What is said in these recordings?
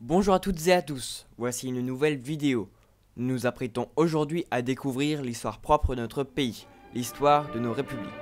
Bonjour à toutes et à tous, voici une nouvelle vidéo. Nous nous apprêtons aujourd'hui à découvrir l'histoire propre de notre pays, l'histoire de nos républiques.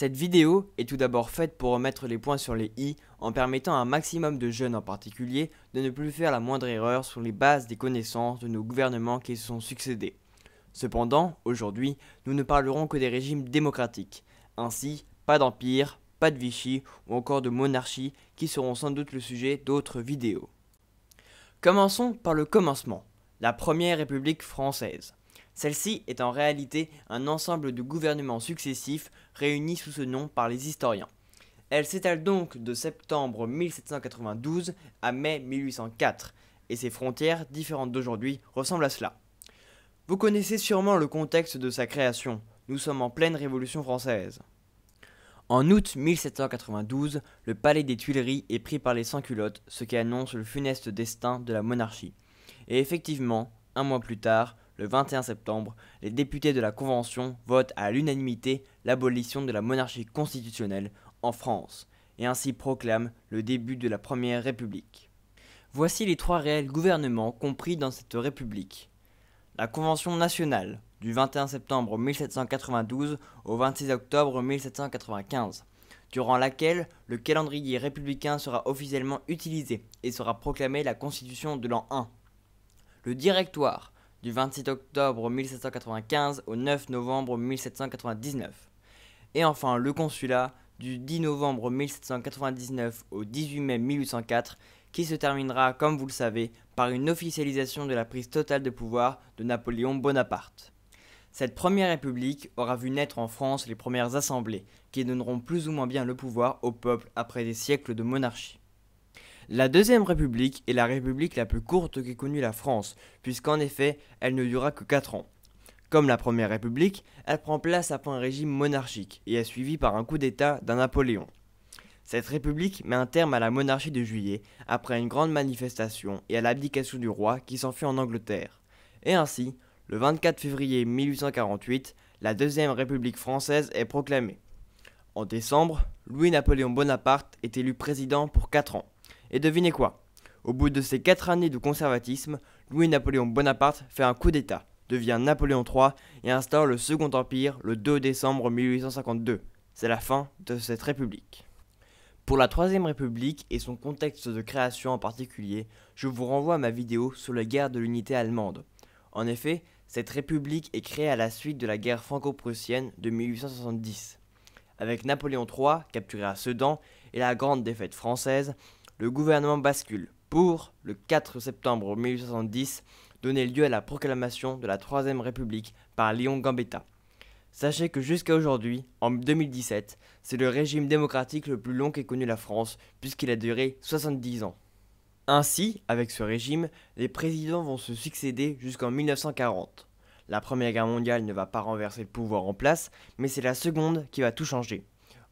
Cette vidéo est tout d'abord faite pour remettre les points sur les i en permettant à un maximum de jeunes en particulier de ne plus faire la moindre erreur sur les bases des connaissances de nos gouvernements qui se sont succédés. Cependant, aujourd'hui, nous ne parlerons que des régimes démocratiques. Ainsi, pas d'empire, pas de Vichy ou encore de monarchie qui seront sans doute le sujet d'autres vidéos. Commençons par le commencement, la première république française. Celle-ci est en réalité un ensemble de gouvernements successifs réunis sous ce nom par les historiens. Elle s'étale donc de septembre 1792 à mai 1804, et ses frontières, différentes d'aujourd'hui, ressemblent à cela. Vous connaissez sûrement le contexte de sa création. Nous sommes en pleine Révolution française. En août 1792, le palais des Tuileries est pris par les sans-culottes, ce qui annonce le funeste destin de la monarchie. Et effectivement, un mois plus tard, le 21 septembre, les députés de la Convention votent à l'unanimité l'abolition de la monarchie constitutionnelle en France, et ainsi proclament le début de la Première République. Voici les trois réels gouvernements compris dans cette République. La Convention nationale, du 21 septembre 1792 au 26 octobre 1795, durant laquelle le calendrier républicain sera officiellement utilisé et sera proclamé la Constitution de l'an 1. Le Directoire, du 26 octobre 1795 au 9 novembre 1799. Et enfin le consulat du 10 novembre 1799 au 18 mai 1804 qui se terminera, comme vous le savez, par une officialisation de la prise totale de pouvoir de Napoléon Bonaparte. Cette première république aura vu naître en France les premières assemblées, qui donneront plus ou moins bien le pouvoir au peuple après des siècles de monarchie. La Deuxième République est la république la plus courte qu'ait connue la France, puisqu'en effet, elle ne dura que 4 ans. Comme la Première République, elle prend place après un régime monarchique et est suivie par un coup d'État d'un Napoléon. Cette république met un terme à la monarchie de juillet après une grande manifestation et à l'abdication du roi qui s'enfuit en Angleterre. Et ainsi, le 24 février 1848, la Deuxième République française est proclamée. En décembre, Louis-Napoléon Bonaparte est élu président pour 4 ans. Et devinez quoi Au bout de ces 4 années de conservatisme, Louis-Napoléon Bonaparte fait un coup d'État, devient Napoléon III et instaure le Second Empire le 2 décembre 1852. C'est la fin de cette République. Pour la Troisième République et son contexte de création en particulier, je vous renvoie à ma vidéo sur la guerre de l'unité allemande. En effet, cette République est créée à la suite de la guerre franco-prussienne de 1870. Avec Napoléon III capturé à Sedan et la grande défaite française, le gouvernement bascule pour, le 4 septembre 1870, donner lieu à la proclamation de la Troisième République par Léon Gambetta. Sachez que jusqu'à aujourd'hui, en 2017, c'est le régime démocratique le plus long qu'ait connu la France, puisqu'il a duré 70 ans. Ainsi, avec ce régime, les présidents vont se succéder jusqu'en 1940. La Première Guerre mondiale ne va pas renverser le pouvoir en place, mais c'est la seconde qui va tout changer.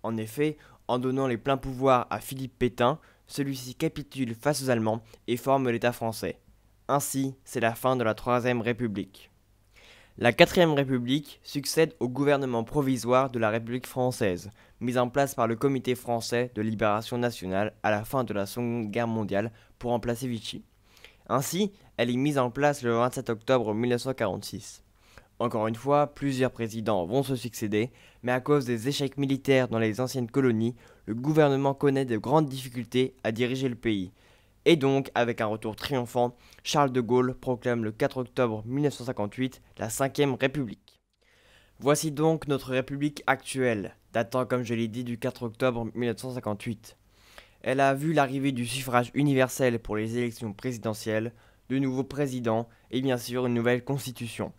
En effet, en donnant les pleins pouvoirs à Philippe Pétain, celui-ci capitule face aux Allemands et forme l'État français. Ainsi, c'est la fin de la Troisième République. La Quatrième République succède au gouvernement provisoire de la République française, mis en place par le Comité français de libération nationale à la fin de la Seconde Guerre mondiale pour remplacer Vichy. Ainsi, elle est mise en place le 27 octobre 1946. Encore une fois, plusieurs présidents vont se succéder, mais à cause des échecs militaires dans les anciennes colonies, le gouvernement connaît de grandes difficultés à diriger le pays. Et donc, avec un retour triomphant, Charles de Gaulle proclame le 4 octobre 1958 la 5ème République. Voici donc notre République actuelle, datant comme je l'ai dit du 4 octobre 1958. Elle a vu l'arrivée du suffrage universel pour les élections présidentielles, de nouveaux présidents et bien sûr une nouvelle constitution.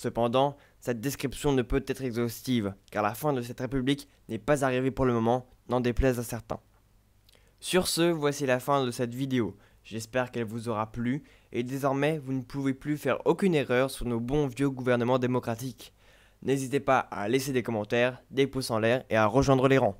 Cependant, cette description ne peut être exhaustive, car la fin de cette république n'est pas arrivée pour le moment, n'en déplaise à certains. Sur ce, voici la fin de cette vidéo. J'espère qu'elle vous aura plu, et désormais, vous ne pouvez plus faire aucune erreur sur nos bons vieux gouvernements démocratiques. N'hésitez pas à laisser des commentaires, des pouces en l'air et à rejoindre les rangs.